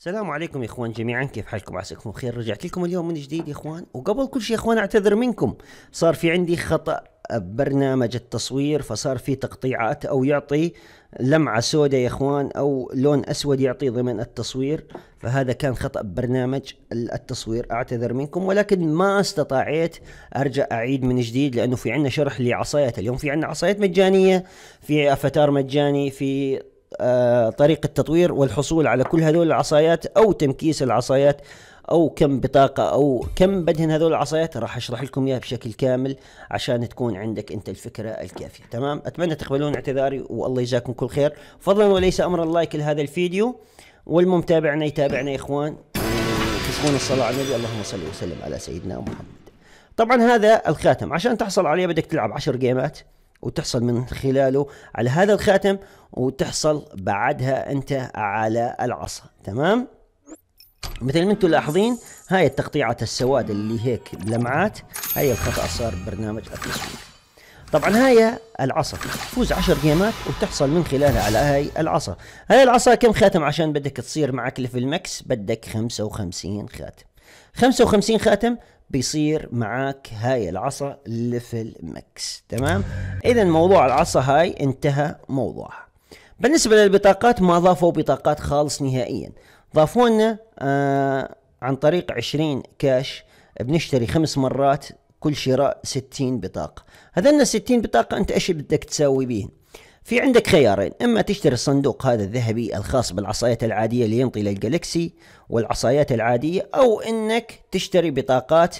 السلام عليكم يا اخوان جميعا كيف حالكم عساكم بخير رجعت لكم اليوم من جديد يا اخوان وقبل كل شيء يا اخوان اعتذر منكم صار في عندي خطا برنامج التصوير فصار في تقطيعات او يعطي لمعه سوداء يا اخوان او لون اسود يعطي ضمن التصوير فهذا كان خطا برنامج التصوير اعتذر منكم ولكن ما استطعت ارجع اعيد من جديد لانه في عندنا شرح لعصايات اليوم في عندنا عصايات مجانيه في افاتار مجاني في آه، طريقة تطوير والحصول على كل هذول العصايات أو تمكيس العصايات أو كم بطاقة أو كم بدهن هذول العصايات راح أشرح لكم إياها بشكل كامل عشان تكون عندك أنت الفكرة الكافية تمام أتمنى تقبلون اعتذاري والله يجزاكم كل خير فضلا وليس أمر اللايك لهذا الفيديو والمتابعنا يتابعنا يا إخوان تكون الصلاة على النبي اللهم صل وسلم على سيدنا محمد طبعا هذا الخاتم عشان تحصل عليه بدك تلعب 10 جيمات وتحصل من خلاله على هذا الخاتم وتحصل بعدها انت على العصا تمام مثل ما انتم لاحظين هاي التقطيعات السواد اللي هيك بلمعات هاي الخطا صار برنامج التصوير طبعا هاي العصا تفوز 10 جيمات وتحصل من خلالها على هاي العصا هاي العصا كم خاتم عشان بدك تصير معك ليفل ماكس بدك 55 خاتم 55 خاتم بيصير معاك هاي العصا ليفل ماكس تمام اذا موضوع العصا هاي انتهى موضوعها بالنسبه للبطاقات ما ضافوا بطاقات خالص نهائيا ضافوا لنا آه عن طريق 20 كاش بنشتري خمس مرات كل شراء 60 بطاقه هذن 60 بطاقه انت ايش بدك تسوي بيهن في عندك خيارين اما تشتري الصندوق هذا الذهبي الخاص بالعصايات العاديه اللي ينطي للجالكسي والعصايات العاديه او انك تشتري بطاقات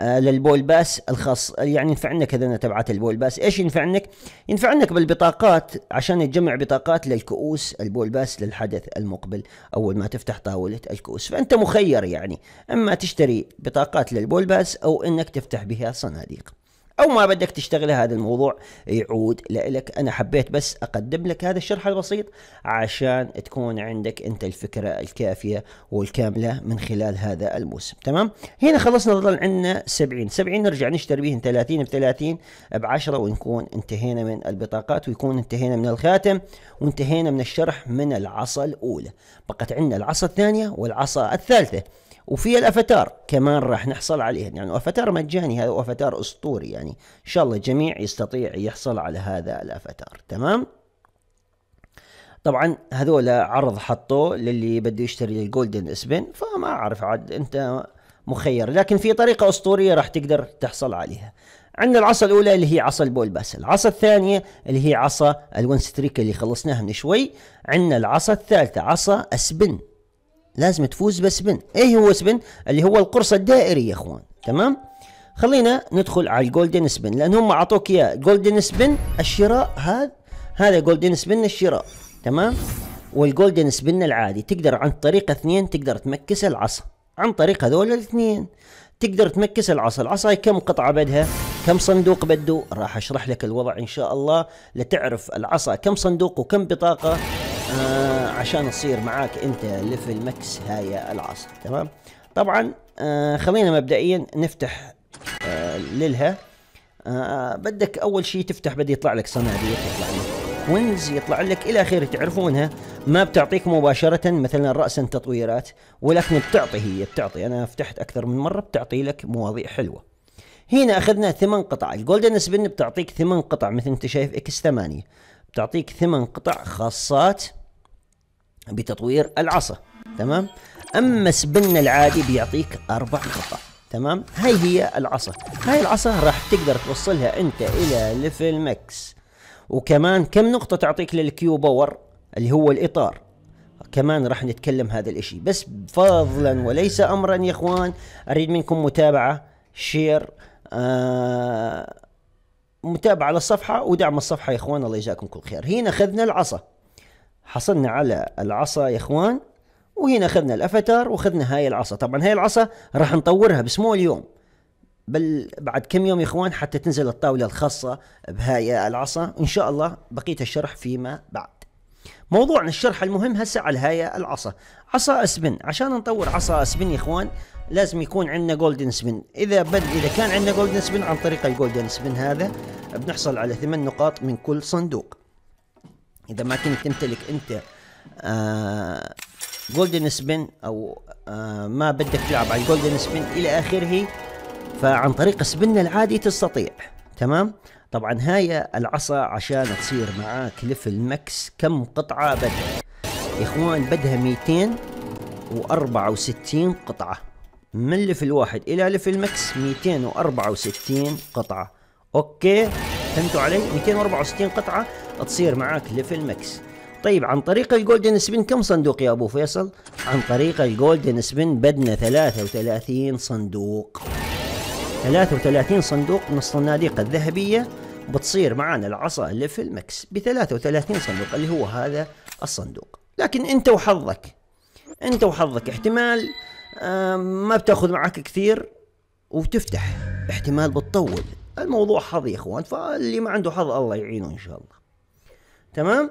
آه، للبول باس الخاص يعني ينفع عندك هذول تبعات البول باس ايش ينفع عندك ينفع عندك بالبطاقات عشان تجمع بطاقات للكؤوس البول باس للحدث المقبل اول ما تفتح طاوله الكؤوس فانت مخير يعني اما تشتري بطاقات للبول باس او انك تفتح بها صناديق او ما بدك تشتغله هذا الموضوع يعود لك انا حبيت بس اقدم لك هذا الشرح البسيط عشان تكون عندك انت الفكره الكافيه والكامله من خلال هذا الموسم تمام هنا خلصنا ظل عندنا 70 70 نرجع نشتري بهن 30 ب 30 ب 10 ونكون انتهينا من البطاقات ويكون انتهينا من الخاتم وانتهينا من الشرح من العصا الاولى بقت عندنا العصا الثانيه والعصا الثالثه وفي الافاتار كمان راح نحصل عليها يعني افاتار مجاني هذا وافاتار اسطوري يعني ان شاء الله الجميع يستطيع يحصل على هذا الافاتار تمام طبعا هذول عرض حطوه للي بده يشتري الجولدن اسبن فما اعرف عاد انت مخير لكن في طريقة أسطورية راح تقدر تحصل عليها عندنا العصا الأولى اللي هي عصا البول باس العصا الثانية اللي هي عصا الون ستريك اللي خلصناها من شوي عندنا العصا الثالثة عصا أسبن لازم تفوز بسبن ايه هو سبن اللي هو القرص الدائري يا اخوان تمام خلينا ندخل على الجولدن سبن لان هم اعطوك اياه جولدن سبن الشراء هذا هذا جولدن سبن الشراء تمام والجولدن سبن العادي تقدر عن طريق اثنين تقدر تمكس العصا عن طريق هذول الاثنين تقدر تمكس العصا العصا كم قطعة بدها كم صندوق بده راح اشرح لك الوضع ان شاء الله لتعرف العصا كم صندوق وكم بطاقة آه عشان تصير معاك انت ليفل ماكس هاي العصا تمام طبعا آه خلينا مبدئيا نفتح آه للها آه بدك اول شيء تفتح بدي يطلع لك صناديق يطلع لك وينز يطلع لك الى اخره تعرفونها ما بتعطيك مباشره مثلا راسا تطويرات ولكن بتعطي هي بتعطي انا فتحت اكثر من مره بتعطي لك مواضيع حلوه هنا اخذنا ثمان قطع الجولدن سبن بتعطيك ثمان قطع مثل انت شايف اكس ثمانية بتعطيك ثمان قطع خاصات بتطوير العصا تمام اما سبن العادي بيعطيك اربع قطع تمام هاي هي العصا هاي العصا راح تقدر توصلها انت الى ليفل ماكس وكمان كم نقطة تعطيك للكيو باور اللي هو الاطار كمان راح نتكلم هذا الاشي بس فضلا وليس امرا يا اخوان اريد منكم متابعة شير آه متابعة للصفحة ودعم الصفحة يا اخوان الله يجزاكم كل خير هنا اخذنا العصا حصلنا على العصا يا اخوان وهنا اخذنا الافاتار واخذنا هاي العصا طبعا هاي العصا راح نطورها بس مو اليوم بل بعد كم يوم يا اخوان حتى تنزل الطاوله الخاصه بهاي العصا ان شاء الله بقيه الشرح فيما بعد موضوعنا الشرح المهم هسه على هاي العصا عصا اسبن عشان نطور عصا اسبن يا اخوان لازم يكون عندنا جولدن سبن اذا بد اذا كان عندنا جولدن سبن عن طريق الجولدن سبن هذا بنحصل على ثمان نقاط من كل صندوق اذا ما كنت تمتلك انت آه جولدن سبين او آه ما بدك تلعب على الجولدن سبين الى اخره فعن طريق سبين العادي تستطيع تمام طبعا هاي العصا عشان تصير معاك لفل ماكس كم قطعة بدها يا اخوان بدها 264 قطعة من لفل واحد الى لفل ماكس 264 قطعة اوكي فهمتوا علي 264 قطعة تصير معاك ليفل ماكس طيب عن طريق الجولدن سبين كم صندوق يا ابو فيصل عن طريق الجولدن سبين بدنا 33 صندوق 33 صندوق من الصناديق الذهبية بتصير معنا العصا ليفل ماكس ب 33 صندوق اللي هو هذا الصندوق لكن انت وحظك انت وحظك احتمال ما بتاخذ معك كثير وتفتح احتمال بتطول الموضوع حظ يا اخوان فاللي ما عنده حظ الله يعينه ان شاء الله تمام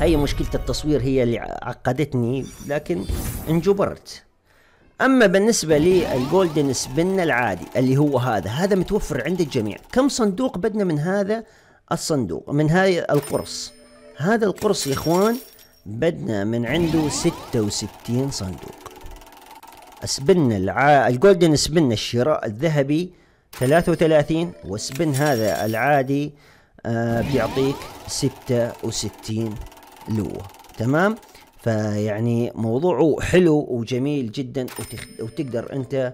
هي مشكلة التصوير هي اللي عقدتني لكن انجبرت اما بالنسبه للجولدن سبن العادي اللي هو هذا هذا متوفر عند الجميع كم صندوق بدنا من هذا الصندوق من هاي القرص هذا القرص يا اخوان بدنا من عنده 66 صندوق سبن الع... الجولدن سبن الشراء الذهبي 33 وسبن هذا العادي آه بيعطيك 66 وستين لوة تمام فيعني موضوعه حلو وجميل جدا وتخ... وتقدر انت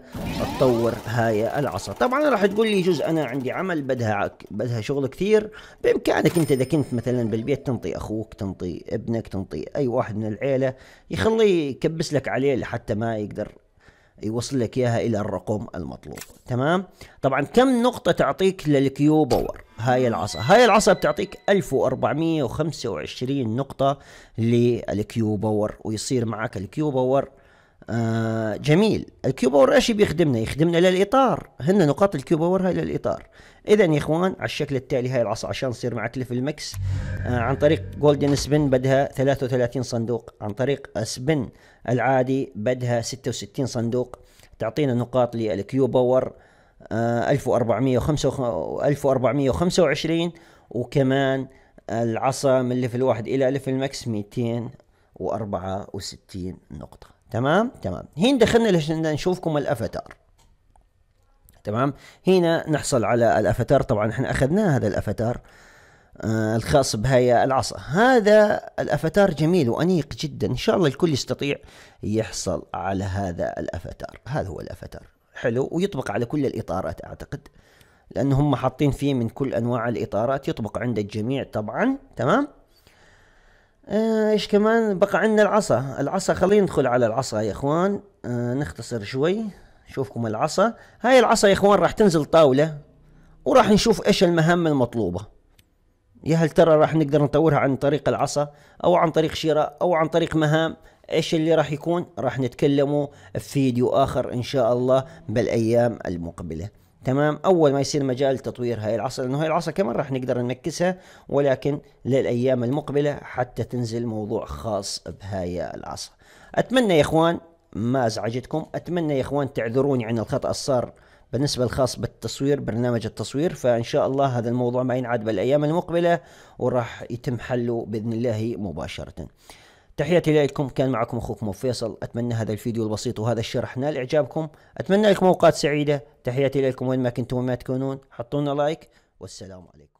تطور هاي العصا طبعا راح تقول لي جزء انا عندي عمل بدها بدها شغل كثير بامكانك انت اذا كنت مثلا بالبيت تنطي اخوك تنطي ابنك تنطي اي واحد من العيله يخليه يكبس لك عليه لحتى ما يقدر يوصل لك اياها الى الرقم المطلوب تمام طبعا كم نقطه تعطيك للكيو باور هاي العصا هاي العصا بتعطيك 1425 نقطه للكيو باور ويصير معك الكيو باور آه، جميل الكيو باور ايش بيخدمنا يخدمنا للاطار هن نقاط الكيو باور هاي للاطار اذا يا اخوان على الشكل التالي هاي العصا عشان تصير معك ليفل المكس آه عن طريق جولدن سبن بدها 33 صندوق عن طريق سبن العادي بدها 66 صندوق تعطينا نقاط للكيو باور آه 1425 1425 وكمان العصا من لفل واحد الى لفل المكس 264 نقطه تمام تمام هين دخلنا لحتى نشوفكم الافاتار تمام هنا نحصل على الافاتار طبعا احنا اخذنا هذا الافاتار آه الخاص بهاي العصا هذا الافاتار جميل وانيق جدا ان شاء الله الكل يستطيع يحصل على هذا الافاتار هذا هو الافاتار حلو ويطبق على كل الاطارات اعتقد لان هم حاطين فيه من كل انواع الاطارات يطبق عند الجميع طبعا تمام آه، ايش كمان بقى عندنا العصا العصا خلينا ندخل على العصا يا اخوان آه نختصر شوي شوفكم العصا هاي العصا يا اخوان راح تنزل طاولة وراح نشوف ايش المهام المطلوبة يا هل ترى راح نقدر نطورها عن طريق العصا او عن طريق شراء او عن طريق مهام ايش اللي راح يكون راح نتكلمه في فيديو اخر ان شاء الله بالايام المقبله تمام اول ما يصير مجال تطوير هاي العصا لانه هاي العصا كمان راح نقدر ننكسها ولكن للايام المقبله حتى تنزل موضوع خاص بهاي العصا اتمنى يا اخوان ما ازعجتكم اتمنى يا اخوان تعذروني عن الخطا الصار بالنسبة الخاص بالتصوير برنامج التصوير فإن شاء الله هذا الموضوع ما ينعاد بالأيام المقبلة وراح يتم حله بإذن الله مباشرة تحياتي لكم كان معكم اخوكم فيصل اتمنى هذا الفيديو البسيط وهذا الشرح نال اعجابكم اتمنى لكم اوقات سعيده تحياتي لكم وين ما كنتم وين ما تكونون حطونا لايك والسلام عليكم